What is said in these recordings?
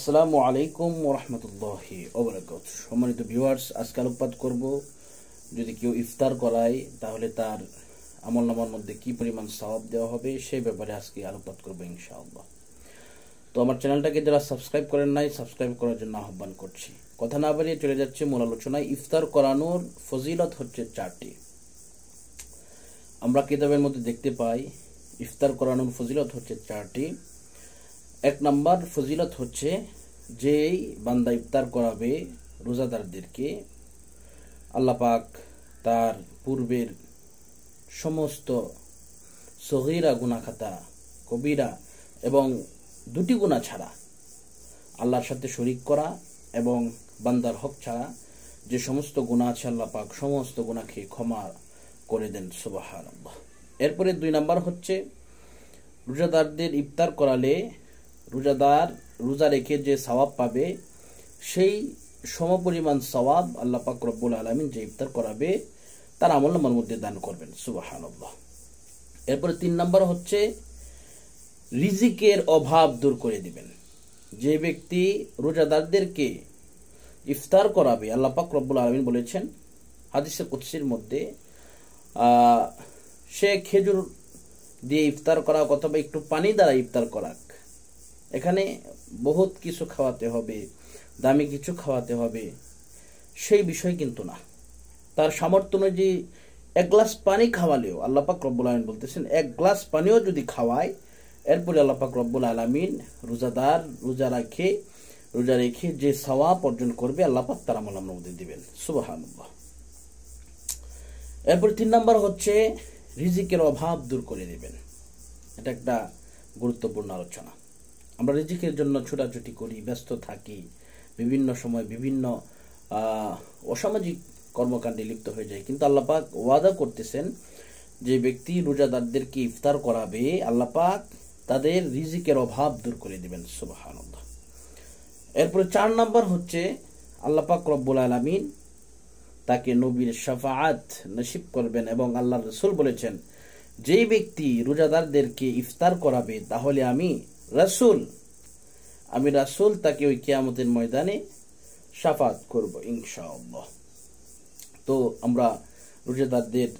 আসসালামু আলাইকুম ওরহমতুল্লাহি ওবরাকাত সম্মানিত ভিউয়ার্স আজকে আলোকপাত করব যদি কেউ ইফতার করায় তাহলে তার আমল নামার মধ্যে কী পরিমাণ সওয়াব দেওয়া হবে সেই ব্যাপারে আজকে আলোকপাত করবো ইনশাআল্লাহ তো আমার চ্যানেলটাকে যারা সাবস্ক্রাইব করেন নাই সাবস্ক্রাইব করার জন্য আহ্বান করছি কথা না বাড়িয়ে চলে যাচ্ছে মূল আলোচনায় ইফতার করানোর ফজিলত হচ্ছে চারটি আমরা কিতাবের মধ্যে দেখতে পাই ইফতার করানোর ফজিলত হচ্ছে চারটি এক নম্বর ফজিলত হচ্ছে যেই বান্দা ইফতার করাবে রোজাদারদেরকে আল্লাপাক তার পূর্বের সমস্ত সহিরা গুণাখাতা কবিরা এবং দুটি গুণা ছাড়া আল্লাহর সাথে শরিক করা এবং বান্দার হক ছাড়া যে সমস্ত গুণা আছে আল্লাপাক সমস্ত গুণাকে ক্ষমা করে দেন সুবাহ এরপরে দুই নাম্বার হচ্ছে রোজাদারদের ইফতার করালে রোজাদার রোজা রেখে যে সওয়াব পাবে সেই সমপরিমাণ সবাব আল্লাহ পাক রব্বুল আলমিন যে ইফতার করাবে তার আমল নামার মধ্যে দান করবেন সুবাহানব্লাহ এরপরে তিন নম্বর হচ্ছে রিজিকের অভাব দূর করে দিবেন যে ব্যক্তি রোজাদারদেরকে ইফতার করাবে আল্লাহ পাক রব্বুল আলমিন বলেছেন হাদিসে কুৎসির মধ্যে সে খেজুর দিয়ে ইফতার করা অথবা একটু পানি দ্বারা ইফতার করা এখানে বহুত কিছু খাওয়াতে হবে দামি কিছু খাওয়াতে হবে সেই বিষয় কিন্তু না তার সামর্থ্য অনুযায়ী এক গ্লাস পানি খাওয়ালেও আল্লাপাক রব্বুল আলমিন বলতেছেন এক গ্লাস পানিও যদি খাওয়ায় এরপরে আল্লাপাক রব্বুল আলমিন রোজাদার রোজা রাখে রোজা রেখে যে সাওয়া অর্জন করবে আল্লাপাক তার আমল আমরা মধ্যে দেবেন সুবাহানুল্লাহ এরপর তিন নম্বর হচ্ছে রিজিকের অভাব দূর করে দেবেন এটা একটা গুরুত্বপূর্ণ আলোচনা আমরা রিজিকের জন্য ছোটাছুটি করি ব্যস্ত থাকি বিভিন্ন সময় বিভিন্ন অসামাজিক কর্মকাণ্ডে লিপ্ত হয়ে যায় কিন্তু আল্লাপাক ওয়াদা করতেছেন যে ব্যক্তি রোজাদারদেরকে ইফতার করাবে আল্লাপাক তাদের রিজিকের অভাব দূর করে দেবেন সুবাহানন্দ এরপরে চার নাম্বার হচ্ছে আল্লাপাক রব্বুল আলমিন তাকে নবীর সাফাত নসিব করবেন এবং আল্লাহ রসুল বলেছেন যেই ব্যক্তি রোজাদারদেরকে ইফতার করাবে তাহলে আমি রাসুল আমি রাসুল তাকে ওই কেয়ামতের ময়দানে সাফাত করব ইনশাল তো আমরা রোজাদারদের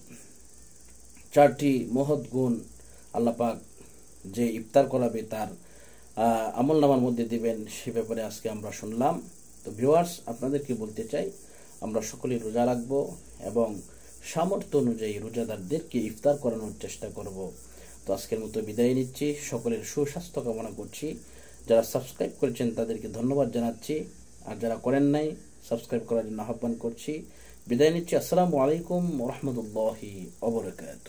চারটি মহৎ গুণ আল্লাপাক যে ইফতার করাবে তার আমল নামার মধ্যে দেবেন সে ব্যাপারে আজকে আমরা শুনলাম তো ভিউয়ার্স আপনাদেরকে বলতে চাই আমরা সকলে রোজা রাখবো এবং সামর্থ্য অনুযায়ী রোজাদারদেরকে ইফতার করানোর চেষ্টা করব তো আজকের মতো বিদায় নিচ্ছি সকলের সুস্বাস্থ্য কামনা করছি যারা সাবস্ক্রাইব করেছেন তাদেরকে ধন্যবাদ জানাচ্ছি আর যারা করেন নাই সাবস্ক্রাইব করার জন্য আহ্বান করছি বিদায় নিচ্ছি আসসালামু আলাইকুম রহমতুল্লাহি অবরকাত